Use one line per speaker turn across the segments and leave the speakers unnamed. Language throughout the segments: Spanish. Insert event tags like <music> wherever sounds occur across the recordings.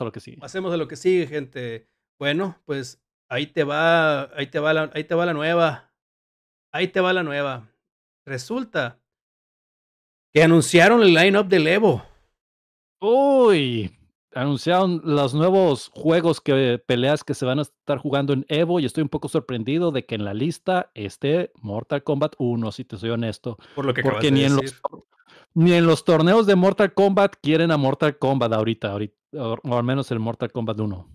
a lo que sigue.
Hacemos a lo que sigue, gente. Bueno, pues ahí te va, ahí te va la, ahí te va la nueva. Ahí te va la nueva. Resulta que anunciaron el line-up del Evo.
Uy, anunciaron los nuevos juegos que peleas que se van a estar jugando en Evo y estoy un poco sorprendido de que en la lista esté Mortal Kombat 1, si te soy honesto. Por lo que porque ni en ni en los torneos de Mortal Kombat quieren a Mortal Kombat ahorita, ahorita o, al menos el Mortal Kombat 1.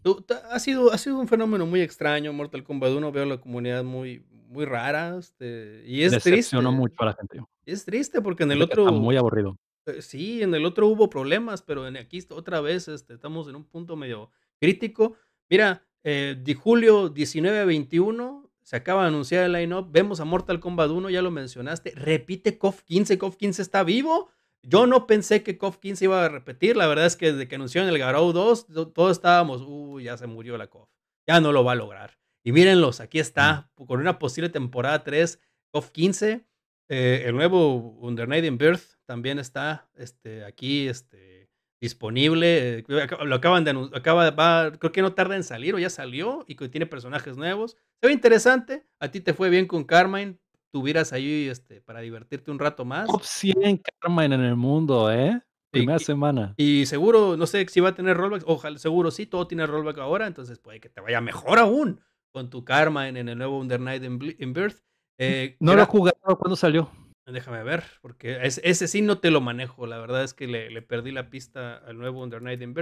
Ha sido, ha sido un fenómeno muy extraño Mortal Kombat 1, veo la comunidad muy, muy rara este, y es Decepcionó
triste. mucho a la gente. Es triste porque en el otro... Está muy aburrido.
Eh, sí, en el otro hubo problemas, pero en aquí otra vez este, estamos en un punto medio crítico. Mira, eh, de julio 19 a 21 se acaba de anunciar el line-up. Vemos a Mortal Kombat 1, ya lo mencionaste. Repite KOF 15. KOF 15 está vivo. Yo no pensé que KOF 15 iba a repetir. La verdad es que desde que anunciaron el Garou 2, todos estábamos, uy, ya se murió la KOF. Ya no lo va a lograr. Y mírenlos, aquí está, mm. con una posible temporada 3, KOF 15. Eh, el nuevo Under Birth también está este, aquí este, disponible. Eh, lo acaban de acaba, va, creo que no tarda en salir o ya salió y que tiene personajes nuevos. Se ve interesante. A ti te fue bien con Carmine. Tuvieras ahí este, para divertirte un rato más. Top
100 Carmine en el mundo, ¿eh? Primera semana.
Y seguro, no sé si va a tener rollback. Ojalá, seguro sí, todo tiene rollback ahora. Entonces puede que te vaya mejor aún con tu Carmine en el nuevo Under Night in, Birth. Eh, no lo he
jugado cuando salió.
Déjame ver, porque ese sí no te lo manejo. La verdad es que le, perdí la pista al nuevo Under Night in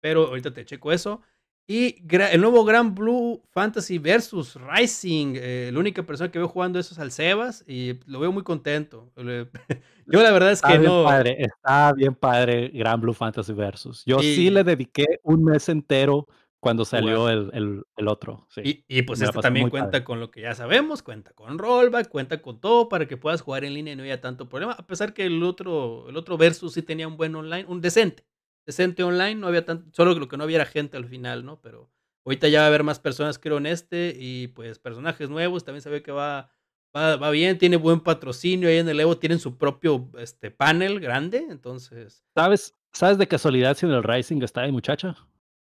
pero ahorita te checo eso. Y el nuevo Grand Blue Fantasy versus Rising. Eh, la única persona que veo jugando eso es Alcebas, y lo veo muy contento. <laughs> Yo la verdad es que está no. Padre,
está bien padre Grand Blue Fantasy versus. Yo sí le dediqué un mes entero cuando salió el, el, otro. Y, pues este también cuenta con
lo que ya sabemos, cuenta con rollback, cuenta con todo para que puedas jugar en línea y no haya tanto problema, a pesar que el otro, el otro versus sí tenía un buen online, un decente, decente online, no había tanto, solo lo que no hubiera gente al final, ¿no? Pero ahorita ya va a haber más personas creo en este y pues personajes nuevos, también se ve que va, va, va bien, tiene buen patrocinio, ahí en el Evo tienen su propio este, panel grande, entonces...
¿Sabes, ¿Sabes de casualidad si en el Rising está ahí muchacha?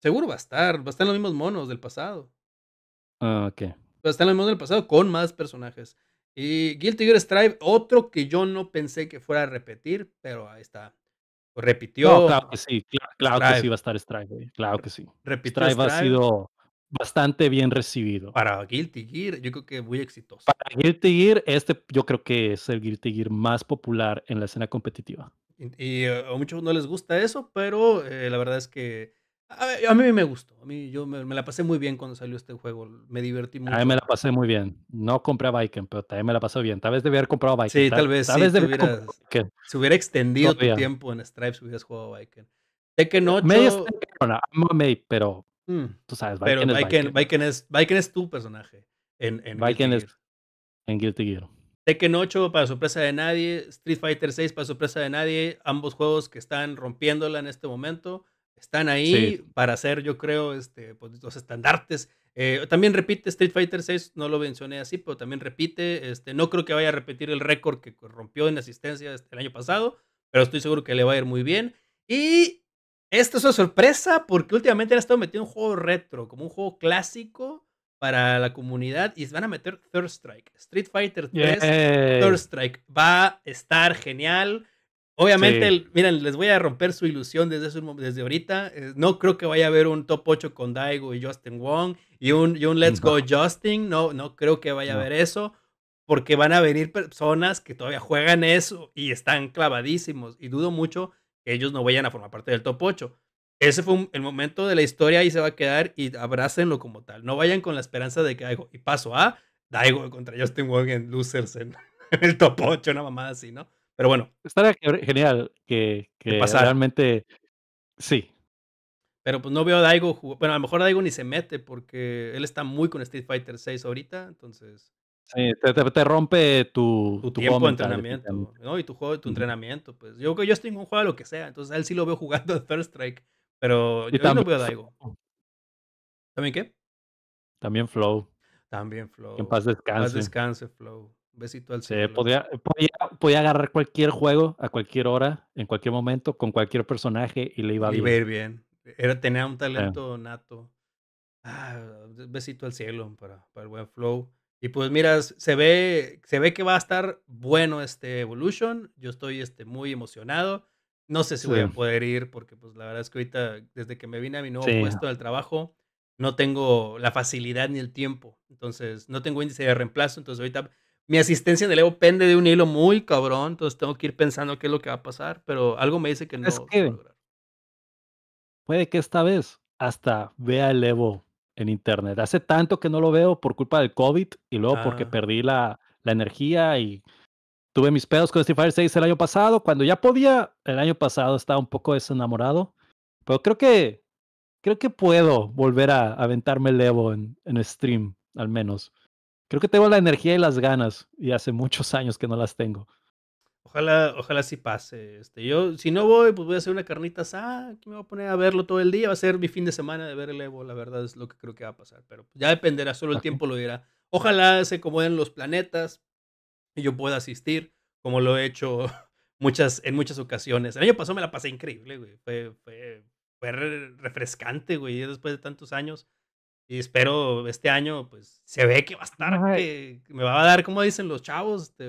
Seguro va a estar, va a estar en los mismos monos del pasado. Ah, ok. Va a estar en los mismos del pasado con más personajes. Y Guilty Gear Strive, otro que yo no pensé que fuera a repetir, pero ahí está.
repitió. claro que sí, claro, que sí va a estar Strive, claro que sí. Repitió Strive, ha sido bastante bien recibido. Para
Guilty Gear, yo creo que muy exitoso.
Para Guilty Gear, este yo creo que es el Guilty Gear más popular en la escena competitiva.
Y, eh, a muchos no les gusta eso, pero eh, la verdad es que a, mí me gustó. A mí yo me, la pasé muy bien cuando salió este juego. Me divertí mucho. A mí me la
pasé muy bien. No compré a Viking, pero también me la pasé bien. Tal vez debiera haber comprado Viking. tal, vez. si hubiera extendido tu
tiempo en Stripes, hubieras jugado a Viking.
Tekken 8. pero. Mm, tú sabes,
Viking es tu personaje. En, en Guilty
Gear. En Guilty
Tekken 8 para sorpresa de nadie, Street Fighter 6 para sorpresa de nadie, ambos juegos que están rompiéndola en este momento. Están ahí para hacer, yo creo, este, pues, los estandartes. Eh, también repite Street Fighter 6, no lo mencioné así, pero también repite. Este, no creo que vaya a repetir el récord que rompió en asistencia este, el año pasado, pero estoy seguro que le va a ir muy bien. Y esto es una sorpresa porque últimamente han estado metiendo un juego retro, como un juego clásico para la comunidad y van a meter Third Strike. Street Fighter 3, Third Strike. Va a estar genial. Obviamente, miren, les voy a romper su ilusión desde, desde ahorita. Eh, no creo que vaya a haber un top 8 con Daigo y Justin Wong y un, Let's Go Justin. No, no creo que vaya a haber eso, porque van a venir personas que todavía juegan eso y están clavadísimos. Y dudo mucho que ellos no vayan a formar parte del top 8. Ese fue el momento de la historia y se va a quedar y abrácenlo como tal. No vayan con la esperanza de que Daigo. Y paso a ah, Daigo contra Justin Wong en Losers en <laughs> el top 8, una mamada así, ¿no?
Pero bueno. Estaría genial que, que realmente sí.
Pero pues no veo a Daigo. Bueno, a lo mejor Daigo ni se mete porque él está muy con Street Fighter 6 ahorita, entonces.
Sí, te, te, rompe tu, tu, tiempo de entrenamiento,
¿no? Y tu juego, tu entrenamiento, pues. Yo yo estoy en un juego de lo que sea, entonces él sí lo veo <laughs> jugando a Third Strike,
pero yo, también no veo a Daigo. ¿También qué? También Flow. También Flow. Que en paz descanse. En paz descanse,
Flow besito al cielo. Se
podía, podía, podía, agarrar cualquier juego a cualquier hora, en cualquier momento, con cualquier personaje y le iba bien. Iba a vivir bien.
Era, tenía un talento nato. Ah, besito al cielo para, para el buen flow. Y pues mira, se ve, se ve que va a estar bueno este Evolution. Yo estoy este, muy emocionado. No sé si voy a poder ir porque pues la verdad es que ahorita, desde que me vine a mi nuevo puesto del trabajo, no tengo la facilidad ni el tiempo. Entonces, no tengo índice de reemplazo. Entonces ahorita mi asistencia en el Evo pende de un hilo muy cabrón, entonces tengo que ir pensando qué es lo que va a pasar, pero algo me dice que no. Es
que puede que esta vez hasta vea el Evo en internet. Hace tanto que no lo veo por culpa del COVID y luego porque ah. perdí la, la energía y tuve mis pedos con Street Fighter 6 el año pasado. Cuando ya podía, el año pasado estaba un poco desenamorado, pero creo que creo que puedo volver a aventarme el Evo en, en stream, al menos. Creo que tengo la energía y las ganas y hace muchos años que no las tengo.
Ojalá, ojalá sí pase. Este, yo, si no voy, pues voy a hacer una carnita asada. que me voy a poner a verlo todo el día. Va a ser mi fin de semana de ver el Evo. La verdad es lo que creo que va a pasar. Pero pues ya dependerá, solo el tiempo lo dirá. Ojalá se acomoden los planetas y yo pueda asistir, como lo he hecho <laughs> muchas, en muchas ocasiones. El año pasado me la pasé increíble, güey. fue, fue refrescante, güey. Después de tantos años y espero este año, pues, se ve que va a estar, que, me va a dar, como dicen los chavos, este,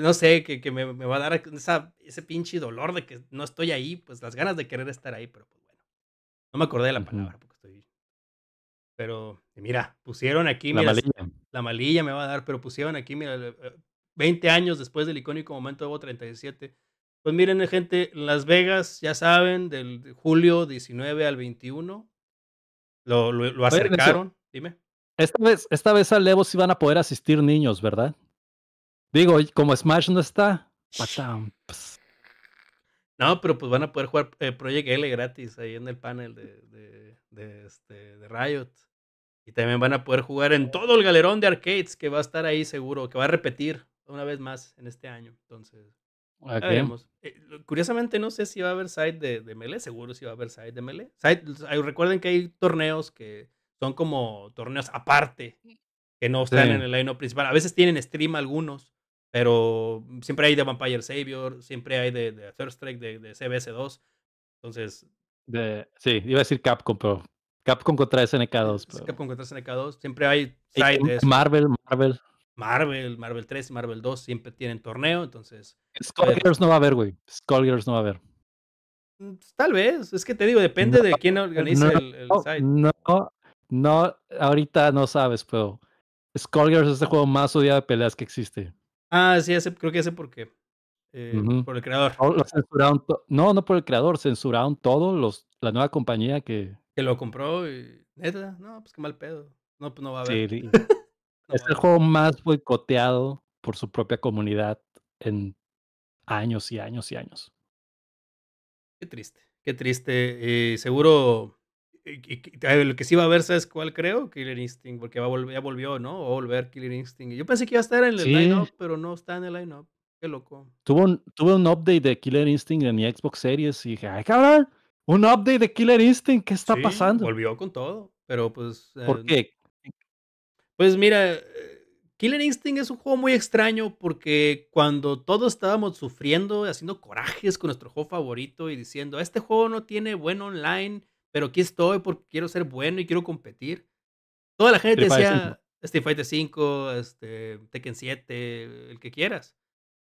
no sé, que, me, va a dar esa, ese pinche dolor de que no estoy ahí, pues las ganas de querer estar ahí, pero pues bueno. No me acordé de la palabra porque estoy. Pero mira, pusieron aquí. La malilla. La malilla me va a dar, pero pusieron aquí, mira, 20 eh, eh, años después del icónico momento de Evo 37. Pues miren, gente, Las Vegas, ya saben, del julio 19 al 21 lo, lo, acercaron, dime.
Esta vez, esta vez al Evo sí van a poder asistir niños, ¿verdad? Digo, como Smash no está.
no, pero pues van a poder jugar eh, Project L gratis ahí en el panel de, de, de, este, de Riot. Y también van a poder jugar en todo el galerón de arcades que va a estar ahí seguro, que va a repetir una vez más en este año. Entonces, eh, curiosamente, no sé si va a haber side de, de Melee. Seguro si va a haber side de Melee. recuerden que hay torneos que son como torneos aparte, mm. que no están en el line principal. A veces tienen stream algunos, pero siempre hay de Vampire Savior, siempre hay de, de Third Strike, de, CBS2. Entonces.
sí, iba a decir Capcom, pero Capcom contra SNK2.
Capcom contra SNK2. Siempre hay side Marvel, Marvel. Marvel, Marvel 3, Marvel 2 siempre tienen torneo, entonces. Pues
Skullgirls no va a haber, güey. Skullgirls no va a haber.
Mm, pues, tal vez, es que te digo, depende de quién <laughs> organiza el, site.
No, no, ahorita no sabes, pero Skullgirls es el juego más odiado de peleas que existe.
Ah, sí, ese, creo que ese porque. Eh, por el creador.
no, no por el creador, censuraron todo, los, la nueva compañía que.
Que lo compró y. Neta, no, pues qué mal pedo. No, pues no va a haber. Sí, <laughs>
Es el juego más boicoteado por su propia comunidad en años y años y años.
Qué triste, qué triste. Eh, seguro eh, lo que sí va a ver, ¿sabes cuál creo? Killer Instinct, porque ya volvió, ¿no? a volver Killer Instinct. Yo pensé que iba a estar en el line-up, pero no está en el line-up. Qué loco.
Tuve un, update de Killer Instinct en mi Xbox Series y dije, ay, cabrón, un update de Killer Instinct, ¿qué está pasando? Volvió
con todo, pero pues. ¿Por eh, qué? Pues mira, eh, Killer Instinct es un juego muy extraño porque cuando todos estábamos sufriendo, haciendo corajes con nuestro juego favorito y diciendo, este juego no tiene buen online, pero aquí estoy porque quiero ser bueno y quiero competir. Toda la gente decía Street Fighter 5, este, Tekken 7, el que quieras.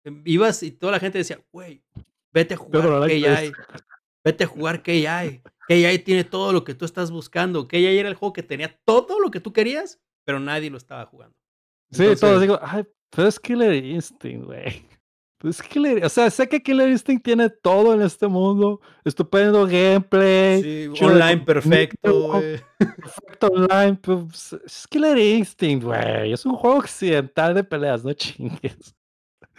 Em, ibas y toda la gente decía, güey, vete a jugar que <laughs> hay. Vete a jugar que hay. tiene todo lo que tú estás buscando. Que era el juego que tenía todo lo que tú querías pero nadie lo estaba jugando.
sí, todos digo, ay, pero es Killer Instinct, güey. <laughs> Killer, o sea, sé que Killer Instinct tiene todo en este mundo. Estupendo gameplay. online perfecto. Perfecto online. Pues, es Killer Instinct, güey. Es un juego occidental de peleas, no chingues.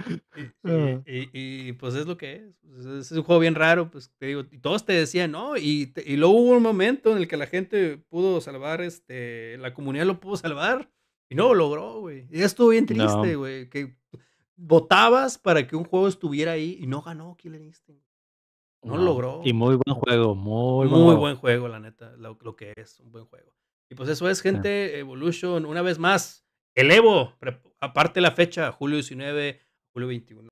<laughs> Ah. Y, y, pues es lo que pues, es. Es un juego bien raro, pues te digo, y todos te decían, ¿no? Y, y luego hubo un momento en el que la gente pudo salvar, este, la comunidad lo pudo salvar y no logró, güey. Y estuvo bien triste, güey, que votabas para que un juego estuviera ahí y no ganó Killer Instinct. No, logró. Y muy buen
juego, muy, muy buen,
juego, la neta, lo, que es, un buen juego. Y pues eso es, gente, Evolution, una vez más, el Evo, aparte la fecha, julio 19, Julio 21.